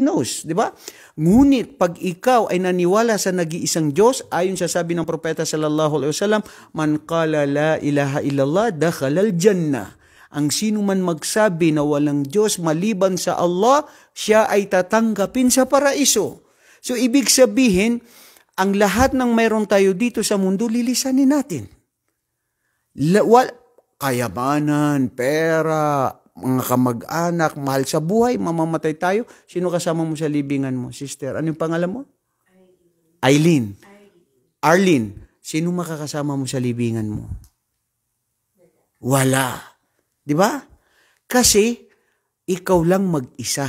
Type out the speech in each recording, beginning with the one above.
knows, di ba? Ngunit pag ikaw ay naniwala sa nag-iisang Diyos, ayon sa sabi ng propeta sallallahu alaihi wasallam, man qala la ilaha illallah dakhala jannah Ang sino man magsabi na walang Diyos maliban sa Allah, siya ay tatanggapin sa paraiso. So ibig sabihin, ang lahat ng mayroon tayo dito sa mundo, lilisanin natin. La- wal- kayamanan, pera, mga kamag-anak, mahal sa buhay, mamamatay tayo. Sino kasama mo sa libingan mo, sister? Ano yung pangalan mo? Eileen. Arlene. Sino makakasama mo sa libingan mo? Wala. Di ba? Kasi, ikaw lang mag-isa.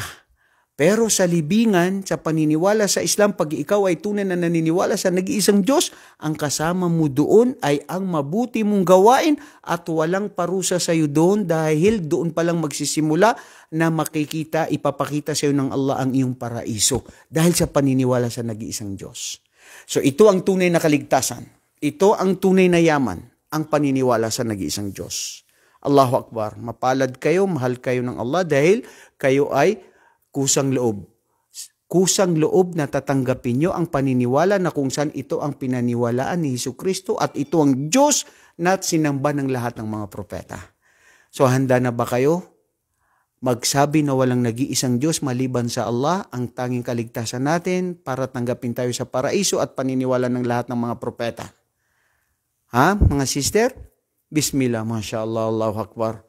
Pero sa libingan, sa paniniwala sa Islam, pag ikaw ay tunay na naniniwala sa nag-iisang Diyos, ang kasama mo doon ay ang mabuti mong gawain at walang parusa sa iyo doon dahil doon pa lang magsisimula na makikita, ipapakita sa iyo ng Allah ang iyong paraiso dahil sa paniniwala sa nag-iisang Diyos. So ito ang tunay na kaligtasan. Ito ang tunay na yaman, ang paniniwala sa nag-iisang Diyos. Allahu Akbar, mapalad kayo, mahal kayo ng Allah dahil kayo ay kusang loob. Kusang loob na tatanggapin nyo ang paniniwala na kung saan ito ang pinaniwalaan ni Hesus Kristo at ito ang Diyos na sinamba ng lahat ng mga propeta. So handa na ba kayo? Magsabi na walang nag-iisang Diyos maliban sa Allah ang tanging kaligtasan natin para tanggapin tayo sa paraiso at paniniwala ng lahat ng mga propeta. Ha, mga sister? Bismillah, Masya Allah, Allahu Akbar.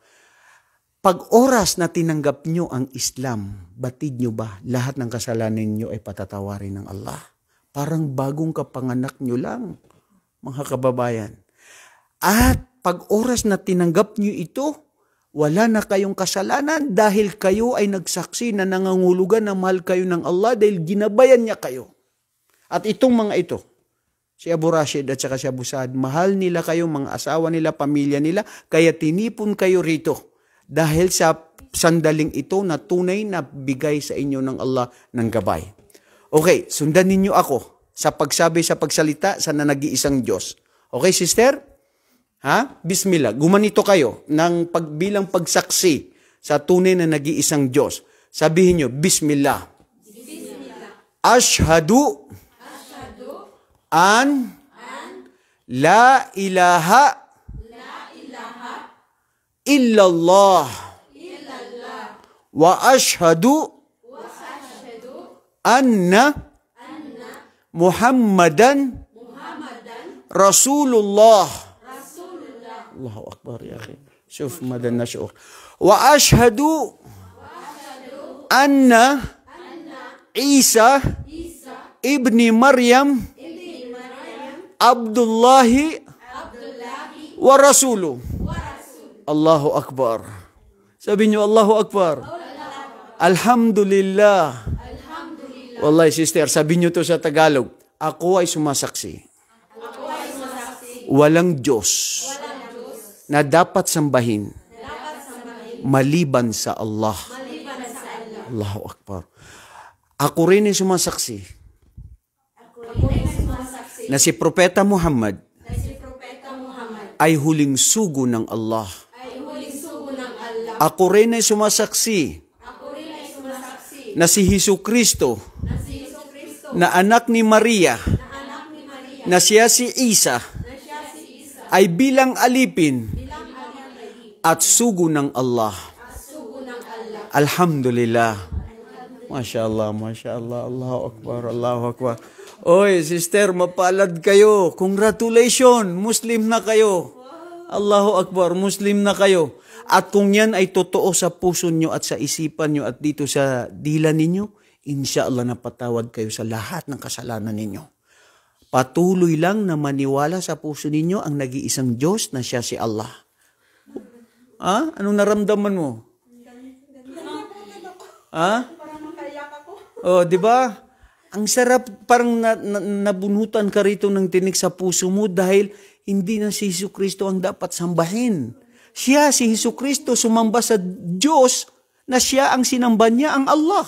Pag oras na tinanggap nyo ang Islam, batid nyo ba lahat ng kasalanan nyo ay patatawarin ng Allah? Parang bagong kapanganak nyo lang, mga kababayan. At pag oras na tinanggap nyo ito, wala na kayong kasalanan dahil kayo ay nagsaksi na nangangulugan na mahal kayo ng Allah dahil ginabayan niya kayo. At itong mga ito, si Abu Rashid at saka si Abu Saad, mahal nila kayo, mga asawa nila, pamilya nila, kaya tinipon kayo rito dahil sa sandaling ito na tunay na bigay sa inyo ng Allah ng gabay. Okay, sundan ninyo ako sa pagsabi sa pagsalita sa nanag-iisang Diyos. Okay, sister? Ha? Bismillah. Gumanito kayo ng pagbilang pagsaksi sa tunay na nag-iisang Diyos. Sabihin nyo, Bismillah. Bismillah. Ashhadu, Ashhadu an, an la ilaha إلا الله, إلا الله وأشهد, وأشهد أن, أن محمدا, محمدا رسول الله رسول الله الله أكبر يا أخي شوف مدى النشوء وأشهد, وأشهد أن, أن عيسى, عيسى ابن مريم, ابن مريم عبد, الله عبد الله ورسوله Allahu Akbar. Sabi niyo, Allahu Akbar. Alhamdulillah. Alhamdulillah. Wallahi, sister, sabi niyo to sa Tagalog. Ako ay sumasaksi. Ako ay sumasaksi. Walang Diyos, Walang Diyos na dapat sambahin, dapat sambahin maliban sa Allah. Maliban sa Allah. Allahu Akbar. Ako rin ay sumasaksi. Ako rin ay sumasaksi. Na si Propeta Muhammad, na si Propeta Muhammad ay huling sugo ng Allah. Ako rin ay sumasaksi, Ako rin ay sumasaksi na si Hesus Kristo na, si na anak ni Maria na siya si Isa, siya si Isa ay bilang alipin, bilang alipin at sugo ng Allah. Ng Allah. Alhamdulillah. Masya Allah, Masya Allah, Allahu Akbar, Allahu Akbar. Oy, sister, mapalad kayo. Congratulations, Muslim na kayo. Allahu Akbar, Muslim na kayo. At kung yan ay totoo sa puso nyo at sa isipan nyo at dito sa dila ninyo, inshallah napatawad kayo sa lahat ng kasalanan ninyo. Patuloy lang na maniwala sa puso ninyo ang nag-iisang Diyos na siya si Allah. Ha? Anong naramdaman mo? Ha? Oh, di ba? Ang sarap, parang na, na, nabunhutan ka rito ng tinik sa puso mo dahil hindi na si Hesus Kristo ang dapat sambahin. Siya, si Hesus Kristo, sumamba sa Diyos na siya ang sinamba niya, ang Allah.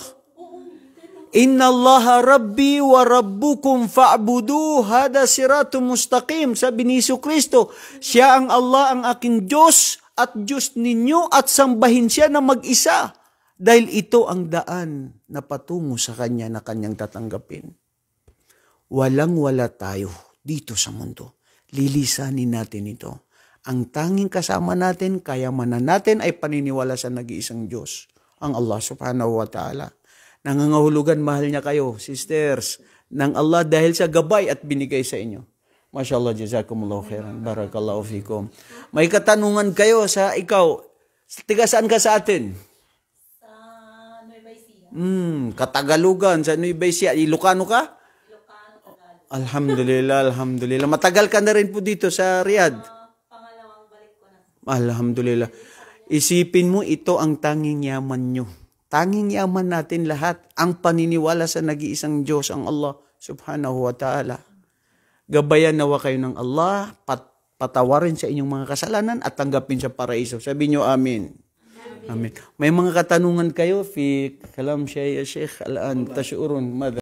Inna Allah Rabbi wa Rabbukum fa'budu hada siratu mustaqim. Sabi ni Iso Kristo, siya ang Allah ang aking Diyos at Diyos ninyo at sambahin siya na mag-isa. Dahil ito ang daan na patungo sa Kanya na Kanyang tatanggapin. Walang wala tayo dito sa mundo lilisanin natin ito. Ang tanging kasama natin, kayamanan natin ay paniniwala sa nag-iisang Diyos, ang Allah subhanahu wa ta'ala. Nangangahulugan mahal niya kayo, sisters, ng Allah dahil sa gabay at binigay sa inyo. Mashallah, jazakumullahu khairan. Barakallahu fikum. May katanungan kayo sa ikaw. Tiga saan ka sa atin? Sa Nueva Ecija. Hmm, Katagalugan, sa Nueva Ecija. Ilocano ka? Alhamdulillah, alhamdulillah. Matagal ka na rin po dito sa Riyadh. Uh, pangalawang balik ko na. Alhamdulillah. Isipin mo, ito ang tanging yaman nyo. Tanging yaman natin lahat. Ang paniniwala sa nag-iisang Diyos, ang Allah subhanahu wa ta'ala. Gabayan nawa kayo ng Allah, pat patawarin sa inyong mga kasalanan at tanggapin sa paraiso. Sabi nyo, Amin. Amin. May mga katanungan kayo, fi kalam siya, Sheikh, an tashurun, mother.